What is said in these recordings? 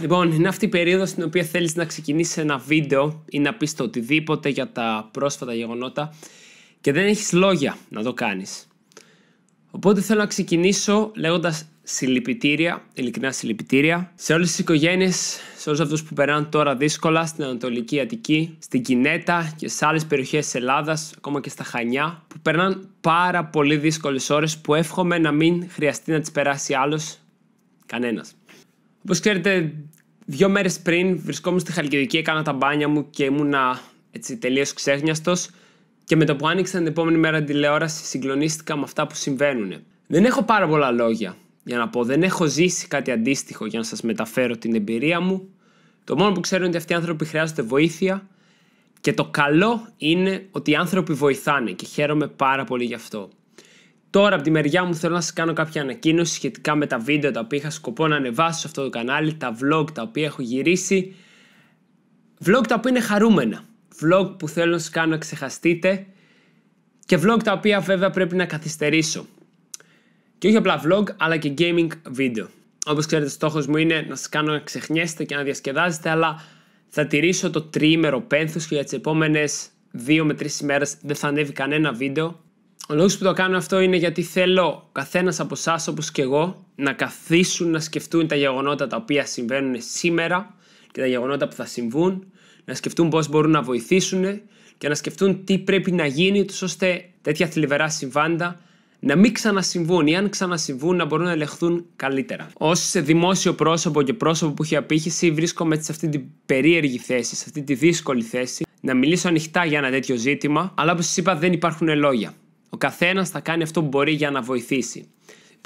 Λοιπόν, είναι αυτή η περίοδος στην οποία θέλεις να ξεκινήσεις ένα βίντεο ή να πεις το οτιδήποτε για τα πρόσφατα γεγονότα και δεν έχεις λόγια να το κάνεις. Οπότε θέλω να ξεκινήσω λέγοντας συλληπιτήρια, ειλικρινά συλληπιτήρια, σε όλες τις οικογένειες, σε όλους αυτούς που περνάνε τώρα δύσκολα στην Ανατολική Αττική, στην Κινέτα και σε άλλες περιοχές της Ελλάδας, ακόμα και στα Χανιά, που περνάνε πάρα πολύ δύσκολες ώρες που εύχομαι να μην χρειαστεί να τις περάσει άλλος. κανένας. Όπως ξέρετε, δύο μέρες πριν βρισκόμουν στη Χαλκιδική, έκανα τα μπάνια μου και ήμουνα τελείω τελείως και με το που άνοιξαν την επόμενη μέρα την τηλεόραση συγκλονίστηκα με αυτά που συμβαίνουν. Δεν έχω πάρα πολλά λόγια για να πω, δεν έχω ζήσει κάτι αντίστοιχο για να σας μεταφέρω την εμπειρία μου. Το μόνο που ξέρω είναι ότι αυτοί οι άνθρωποι χρειάζονται βοήθεια και το καλό είναι ότι οι άνθρωποι βοηθάνε και χαίρομαι πάρα πολύ γι' αυτό. Τώρα από τη μεριά μου θέλω να σας κάνω κάποια ανακοίνωση σχετικά με τα βίντεο τα οποία είχα σκοπό να ανεβάσω σε αυτό το κανάλι, τα vlog τα οποία έχω γυρίσει, vlog τα οποία είναι χαρούμενα, vlog που θέλω να σας κάνω να ξεχαστείτε και vlog τα οποία βέβαια πρέπει να καθυστερήσω. Και όχι απλά vlog, αλλά και gaming βίντεο. Όπως ξέρετε, στόχος μου είναι να σας κάνω να ξεχνιέστε και να διασκεδάζετε, αλλά θα τηρήσω το τριήμερο πένθος και για τις επόμενες 2 με 3 ημέρες δεν θα ανέβει κανένα βίντεο ο λόγος που το κάνω αυτό είναι γιατί θέλω καθένας από εσάς όπως και εγώ να καθίσουν να σκεφτούν τα γεγονότα τα οποία συμβαίνουν σήμερα και τα γεγονότα που θα συμβούν, να σκεφτούν πώς μπορούν να βοηθήσουν και να σκεφτούν τι πρέπει να γίνει ώστε τέτοια θλιβερά συμβάντα να μην ξανασυμβούν ή αν ξανασυμβούν να μπορούν να ελεγχθούν καλύτερα. Ως δημόσιο πρόσωπο και πρόσωπο που έχει απήχηση, βρίσκομαι σε αυτή την περίεργη θέση, σε αυτή τη δύσκολη θέση, να μιλήσω ανοιχτά για ένα τέτοιο ζήτημα, αλλά όπως σας είπα, δεν υπάρχουν λόγια. Ο καθένας θα κάνει αυτό που μπορεί για να βοηθήσει.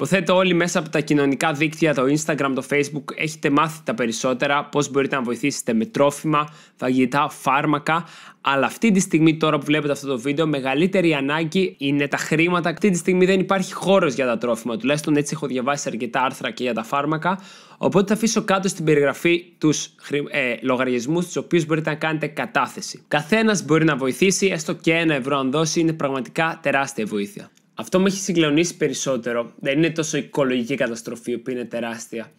Υποθέτω όλοι μέσα από τα κοινωνικά δίκτυα, το Instagram, το Facebook, έχετε μάθει τα περισσότερα, πώς μπορείτε να βοηθήσετε με τρόφιμα, φαγητά, φάρμακα, αλλά αυτή τη στιγμή τώρα που βλέπετε αυτό το βίντεο, μεγαλύτερη ανάγκη είναι τα χρήματα. Αυτή τη στιγμή δεν υπάρχει χώρος για τα τρόφιμα, τουλάχιστον έτσι έχω διαβάσει αρκετά άρθρα και για τα φάρμακα, οπότε θα αφήσω κάτω στην περιγραφή τους ε, λογαριασμούς, τους οποίους μπορείτε να κάνετε κατάθεση. Καθένας μπορεί να βοηθήσει, έστω και ένα ευρώ αν δώσει, είναι πραγματικά τεράστια βοήθεια. Αυτό με έχει συγκλονίσει περισσότερο. Δεν είναι τόσο η οικολογική καταστροφή, η οποία είναι τεράστια,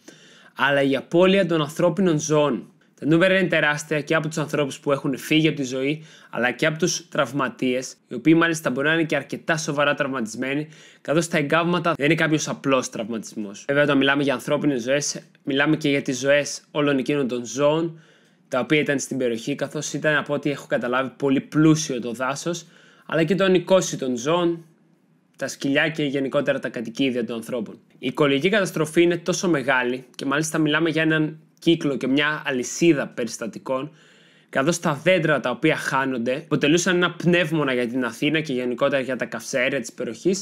αλλά η απώλεια των ανθρώπινων ζώων. Τα νούμερα είναι τεράστια και από τους ανθρώπους που έχουν φύγει από τη ζωή, αλλά και από τους τραυματίες, οι οποίοι μάλιστα μπορεί να είναι και αρκετά σοβαρά τραυματισμένοι, καθώς τα εγκάβματα δεν είναι κάποιος απλός τραυματισμός. Βέβαια, όταν μιλάμε για ανθρώπινες ζωές, μιλάμε και για τις ζωές όλων εκείνων των ζώων, τα οποία ήταν στην περιοχή, καθώς ήταν από ό,τι έχω καταλάβει πολύ πλούσιο το δάσος, αλλά και το οικόση των ζώων, τα σκυλιά και γενικότερα τα κατοικίδια των ανθρώπων. Η οικολογική καταστροφή είναι τόσο μεγάλη και μάλιστα μιλάμε για έναν κύκλο και μια αλυσίδα περιστατικών καθώς τα δέντρα τα οποία χάνονται αποτελούσαν ένα πνεύμονα για την Αθήνα και γενικότερα για τα καυσαέρια της περιοχής,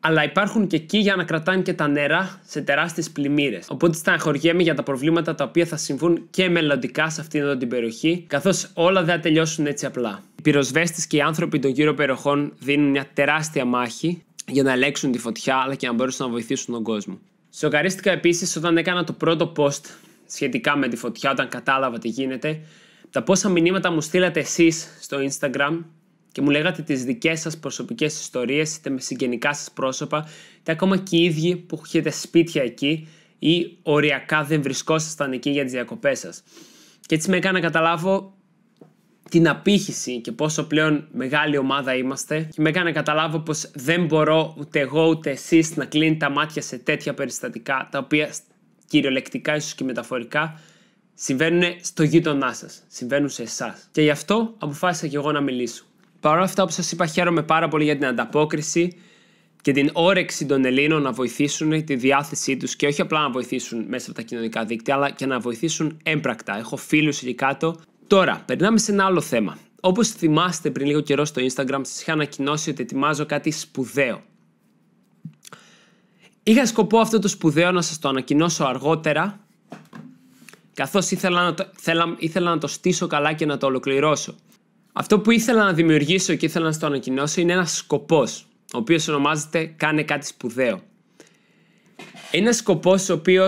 αλλά υπάρχουν και εκεί για να κρατάνε και τα νερά σε τεράστιες πλημμύρες. Οπότε στεναχωριέμαι για τα προβλήματα τα οποία θα συμβούν και μελλοντικά σε αυτήν εδώ την περιοχή, καθώς όλα δεν θα τελειώσουν έτσι απλά. Πυροσβέστες και οι άνθρωποι των γύρω περιοχών δίνουν μια τεράστια μάχη για να ελέγξουν τη φωτιά αλλά και να μπορέσουν να βοηθήσουν τον κόσμο. Σοκαρίστηκα επίσης όταν έκανα το πρώτο post σχετικά με τη φωτιά, όταν κατάλαβα τι γίνεται, τα πόσα μηνύματα μου στείλατε εσείς στο Instagram και μου λέγατε τις δικές σας προσωπικές ιστορίες, είτε με συγγενικά σας πρόσωπα, είτε ακόμα και οι ίδιοι που έχετε σπίτια εκεί ή οριακά δεν βρισκόσασταν εκεί για τις διακοπές σας. Και έτσι με έκανα να καταλάβω την απήχηση και πόσο πλέον μεγάλη ομάδα είμαστε και με έκανε να καταλάβω πως δεν μπορώ ούτε εγώ ούτε εσείς να κλείνει τα μάτια σε τέτοια περιστατικά τα οποία κυριολεκτικά ίσως και μεταφορικά συμβαίνουν στο γείτονά σας. συμβαίνουν σε εσάς. Και γι' αυτό αποφάσισα και εγώ να μιλήσω. Παρ' όλα αυτά που σας είπα χαίρομαι πάρα πολύ για την ανταπόκριση και την όρεξη των Ελλήνων να βοηθήσουν τη διάθεσή τους και όχι απλά να βοηθήσουν μέσα από τα κοινωνικά δίκτυα αλλά και να βοηθήσουν έμπρακτα. Έχω φίλους εκεί κάτω Τώρα, περνάμε σε ένα άλλο θέμα. Όπως θυμάστε πριν λίγο καιρό στο Instagram, σας είχα ανακοινώσει ότι ετοιμάζω κάτι σπουδαίο. Είχα σκοπό αυτό το σπουδαίο να σας το ανακοινώσω αργότερα, καθώς ήθελα να, το, ήθελα να το στήσω καλά και να το ολοκληρώσω. Αυτό που ήθελα να δημιουργήσω και ήθελα να σας το ανακοινώσω είναι ένας σκοπός. ο οποίος ονομάζεται «Κάνε κάτι σπουδαίο». Ένα σκοπός ο οποίος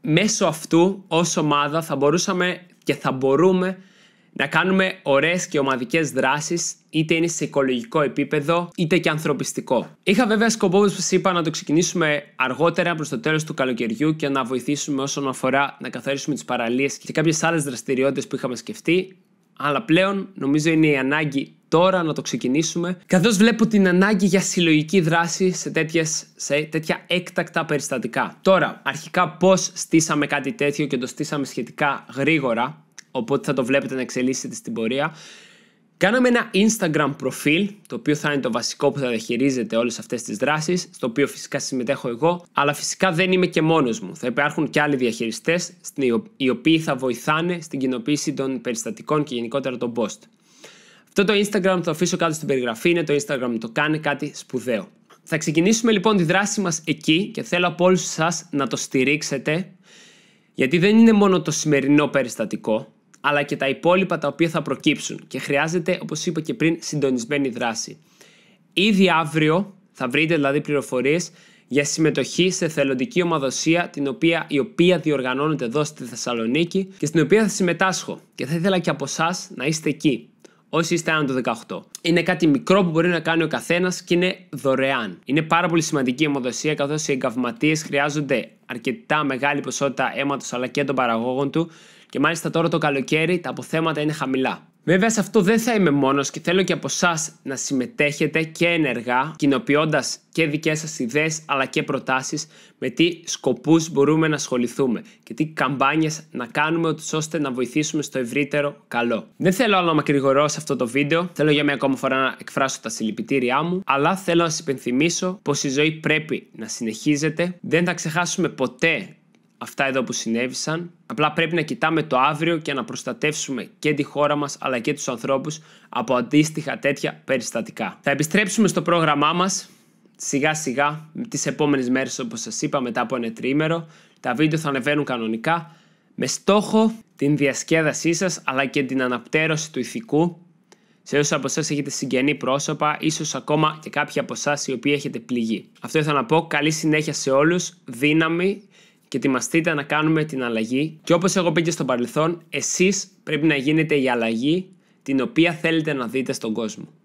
μέσω αυτού ως ομάδα θα μπορούσαμε και θα μπορούμε να κάνουμε ωραίες και ομαδικές δράσεις, είτε είναι σε οικολογικό επίπεδο, είτε και ανθρωπιστικό. Είχα βέβαια σκοπός, όπως σας είπα, να το ξεκινήσουμε αργότερα προς το τέλος του καλοκαιριού και να βοηθήσουμε όσον αφορά να καθαρίσουμε τις παραλίες και κάποιες άλλες δραστηριότητες που είχαμε σκεφτεί, αλλά πλέον νομίζω είναι η ανάγκη τώρα να το ξεκινήσουμε, καθώς βλέπω την ανάγκη για συλλογική δράση σε, τέτοιες, σε τέτοια έκτακτα περιστατικά. Τώρα, αρχικά πώς στήσαμε κάτι τέτοιο και το στήσαμε σχετικά γρήγορα, οπότε θα το βλέπετε να εξελίσσεται στην πορεία. Κάναμε ένα Instagram προφίλ, το οποίο θα είναι το βασικό που θα διαχειρίζεται όλες αυτές τις δράσεις, στο οποίο φυσικά συμμετέχω εγώ, αλλά φυσικά δεν είμαι και μόνος μου. Θα υπάρχουν και άλλοι διαχειριστές, οι οποίοι θα βοηθάνε στην κοινοποίηση των περιστατικών και γενικότερα των post. Αυτό το Instagram θα το αφήσω κάτω στην περιγραφή, είναι το Instagram, το κάνει κάτι σπουδαίο. Θα ξεκινήσουμε λοιπόν τη δράση μας εκεί και θέλω από όλους σας να το στηρίξετε, γιατί δεν είναι μόνο το σημερινό περιστατικό, αλλά και τα υπόλοιπα τα οποία θα προκύψουν και χρειάζεται, όπως είπα και πριν, συντονισμένη δράση. Ήδη αύριο θα βρείτε δηλαδή πληροφορίες για συμμετοχή σε θελοντική ομαδοσία την οποία, η οποία διοργανώνεται εδώ στη Θεσσαλονίκη και στην οποία θα συμμετάσχω και θα ήθελα και από εσάς να είστε εκεί όσοι είστε άνω των 18. Είναι κάτι μικρό που μπορεί να κάνει ο καθένας και είναι δωρεάν. Είναι πάρα πολύ σημαντική η αιμοδοσία καθώς οι εγκαυματίες χρειάζονται αρκετά μεγάλη ποσότητα αίματος αλλά και των παραγόγων του και μάλιστα τώρα το καλοκαίρι τα αποθέματα είναι χαμηλά. Βέβαια σε αυτό δεν θα είμαι μόνος και θέλω και από εσά να συμμετέχετε και ενεργά κοινοποιώντας και δικές σας ιδέες αλλά και προτάσεις με τι σκοπούς μπορούμε να ασχοληθούμε και τι καμπάνιες να κάνουμε ώστε να βοηθήσουμε στο ευρύτερο καλό. Δεν θέλω άλλο να μακρηγορώ σε αυτό το βίντεο, θέλω για μια ακόμα φορά να εκφράσω τα συλληπιτήριά μου αλλά θέλω να σας υπενθυμίσω πως η ζωή πρέπει να συνεχίζεται, δεν θα ξεχάσουμε ποτέ αυτά εδώ που συνέβησαν. Απλά πρέπει να κοιτάμε το αύριο και να προστατεύσουμε και τη χώρα μας αλλά και τους ανθρώπους από αντίστοιχα τέτοια περιστατικά. Θα επιστρέψουμε στο πρόγραμμά μας σιγά σιγά τις επόμενες μέρες όπως σας είπα μετά από ένα τρίμερο. Τα βίντεο θα ανεβαίνουν κανονικά με στόχο την διασκέδασή σας αλλά και την αναπτέρωση του ηθικού σε όσους από εσάς έχετε συγγενή πρόσωπα, ίσως ακόμα και κάποιοι από εσάς οι οποίοι έχετε πληγεί. Αυτό ήθελα να πω. Καλή συνέχεια σε όλους. Δύναμη και ετοιμαστείτε να κάνουμε την αλλαγή και όπως εγώ πει στο παρελθόν, εσείς πρέπει να γίνετε η αλλαγή την οποία θέλετε να δείτε στον κόσμο.